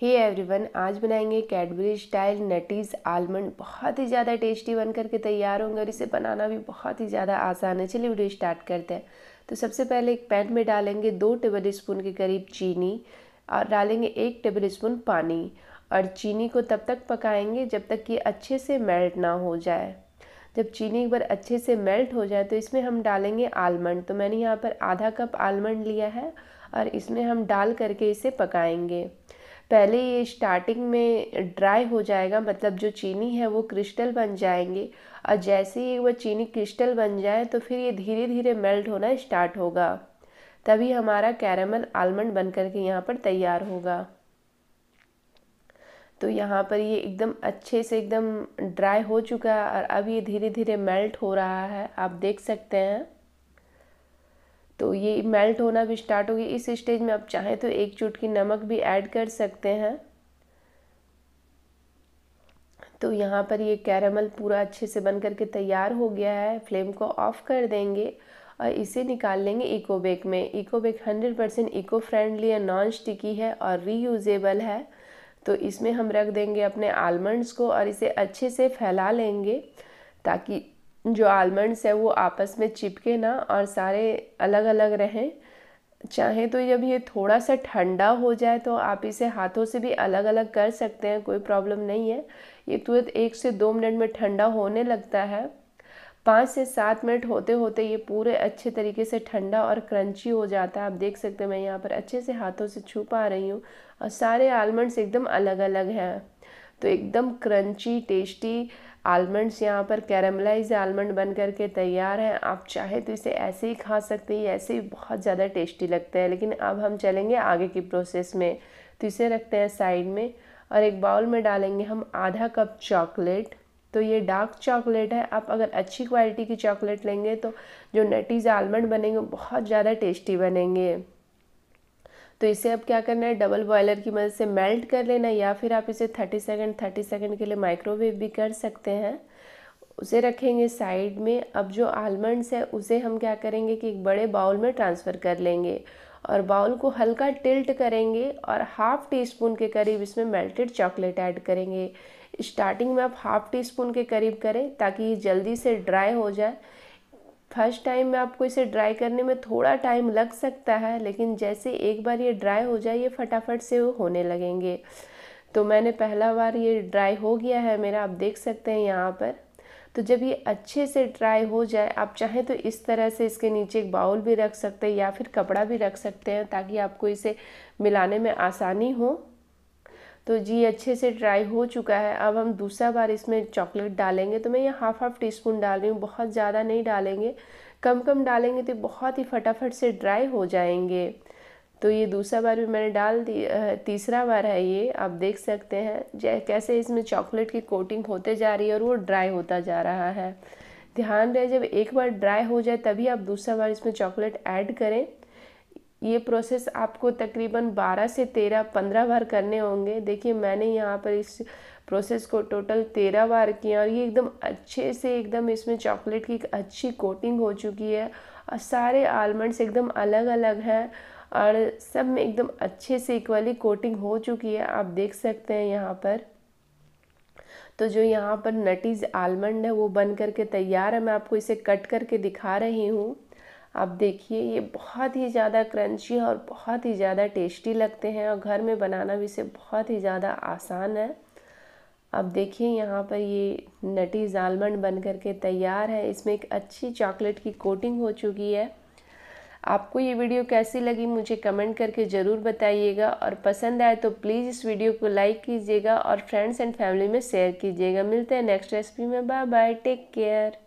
हे every everyone आज बनाएंगे Cadbury style नटीज almond बहुत ही ज़्यादा टेस्टी बन करके तैयार होंगे और इसे बनाना भी बहुत ही ज़्यादा आसान है चलिए वीडियो स्टार्ट करते हैं तो सबसे पहले एक पैन में डालेंगे दो टेबल स्पून के करीब चीनी और डालेंगे एक टेबल स्पून पानी और चीनी को तब तक पकाएंगे जब तक कि अच्छे से मेल्ट ना हो जाए जब चीनी एक बार अच्छे से मेल्ट हो जाए तो इसमें हम डालेंगे आलमंड तो मैंने यहाँ पर आधा कप आलमंड लिया है और इसमें हम डाल करके इसे पकाएंगे पहले ये स्टार्टिंग में ड्राई हो जाएगा मतलब जो चीनी है वो क्रिस्टल बन जाएंगे और जैसे ही वह चीनी क्रिस्टल बन जाए तो फिर ये धीरे धीरे मेल्ट होना स्टार्ट होगा तभी हमारा कैरामल आलमंड बन करके यहाँ पर तैयार होगा तो यहाँ पर ये एकदम अच्छे से एकदम ड्राई हो चुका है और अब ये धीरे धीरे मेल्ट हो रहा है आप देख सकते हैं तो ये मेल्ट होना भी स्टार्ट होगी इस स्टेज में आप चाहें तो एक चुटकी नमक भी ऐड कर सकते हैं तो यहाँ पर ये कैरामल पूरा अच्छे से बन करके तैयार हो गया है फ्लेम को ऑफ़ कर देंगे और इसे निकाल लेंगे इको बेक में eco bag hundred percent eco friendly है नॉन स्टिकी है और रीयूजेबल है तो इसमें हम रख देंगे अपने आलमंड्स को और इसे अच्छे से फैला लेंगे ताकि जो आलमंड्स है वो आपस में चिपके ना और सारे अलग अलग रहें चाहे तो जब ये थोड़ा सा ठंडा हो जाए तो आप इसे हाथों से भी अलग अलग कर सकते हैं कोई प्रॉब्लम नहीं है ये तुरंत एक से दो मिनट में ठंडा होने लगता है पाँच से सात मिनट होते होते ये पूरे अच्छे तरीके से ठंडा और क्रंची हो जाता है आप देख सकते हैं मैं यहाँ पर अच्छे से हाथों से छू पा रही हूँ और सारे आलमंड्स एकदम अलग अलग हैं तो एकदम क्रंची टेस्टी आलमंड्स यहाँ पर कैरमलाइज आलमंड बन करके तैयार हैं आप चाहे तो इसे ऐसे ही खा सकते हैं ऐसे ही बहुत ज़्यादा टेस्टी लगते हैं लेकिन अब हम चलेंगे आगे की प्रोसेस में तो इसे रखते हैं साइड में और एक बाउल में डालेंगे हम आधा कप चॉकलेट तो ये डार्क चॉकलेट है आप अगर अच्छी क्वालिटी की चॉकलेट लेंगे तो जो नटीज़ आलमंड बनेंगे बहुत ज़्यादा टेस्टी बनेंगे तो इसे अब क्या करना है डबल बॉयलर की मदद से मेल्ट कर लेना या फिर आप इसे थर्टी सेकेंड थर्टी सेकेंड के लिए माइक्रोवेव भी कर सकते हैं उसे रखेंगे साइड में अब जो आलमंड्स है उसे हम क्या करेंगे कि एक बड़े बाउल में ट्रांसफ़र कर लेंगे और बाउल को हल्का टिल्ट करेंगे और हाफ़ टी स्पून के करीब इसमें मेल्टेड चॉकलेट ऐड करेंगे स्टार्टिंग में आप हाफ़ टी स्पून के करीब करें ताकि ये जल्दी से ड्राई हो जाए फर्स्ट टाइम में आपको इसे ड्राई करने में थोड़ा टाइम लग सकता है लेकिन जैसे एक बार ये ड्राई हो जाए ये फटाफट से वो होने लगेंगे तो मैंने पहला बार ये ड्राई हो गया है मेरा आप देख सकते हैं यहाँ पर तो जब ये अच्छे से ड्राई हो जाए आप चाहें तो इस तरह से इसके नीचे एक बाउल भी रख सकते हैं या फिर कपड़ा भी रख सकते हैं ताकि आपको इसे मिलाने में आसानी हो तो जी अच्छे से ड्राई हो चुका है अब हम दूसरा बार इसमें चॉकलेट डालेंगे तो मैं ये हाफ़ हाफ़ टी स्पून डाल रही हूँ बहुत ज़्यादा नहीं डालेंगे कम कम डालेंगे तो बहुत ही फटाफट से ड्राई हो जाएंगे तो ये दूसरा बार भी मैंने डाल दी तीसरा बार है ये आप देख सकते हैं कैसे इसमें चॉकलेट की कोटिंग होते जा रही है और वो ड्राई होता जा रहा है ध्यान रहे जब एक बार ड्राई हो जाए तभी आप दूसरा बार इसमें चॉकलेट ऐड करें ये प्रोसेस आपको तकरीबन 12 से 13 15 बार करने होंगे देखिए मैंने यहाँ पर इस प्रोसेस को टोटल 13 बार किया और ये एकदम अच्छे से एकदम इसमें चॉकलेट की एक अच्छी कोटिंग हो चुकी है और सारे आलमंड्स एकदम अलग अलग हैं और सब में एकदम अच्छे से इक्वली कोटिंग हो चुकी है आप देख सकते हैं यहाँ पर तो जो यहाँ पर नटीज आलमंड है वो बन करके तैयार है मैं आपको इसे कट करके दिखा रही हूँ आप देखिए ये बहुत ही ज़्यादा क्रंची और बहुत ही ज़्यादा टेस्टी लगते हैं और घर में बनाना भी इसे बहुत ही ज़्यादा आसान है अब देखिए यहाँ पर ये नटीज आलमंड बन कर के तैयार है इसमें एक अच्छी चॉकलेट की कोटिंग हो चुकी है आपको ये वीडियो कैसी लगी मुझे कमेंट करके ज़रूर बताइएगा और पसंद आए तो प्लीज़ इस वीडियो को लाइक कीजिएगा और फ्रेंड्स एंड फैमिली में शेयर कीजिएगा मिलते हैं नेक्स्ट रेसिपी में बाय बाय टेक केयर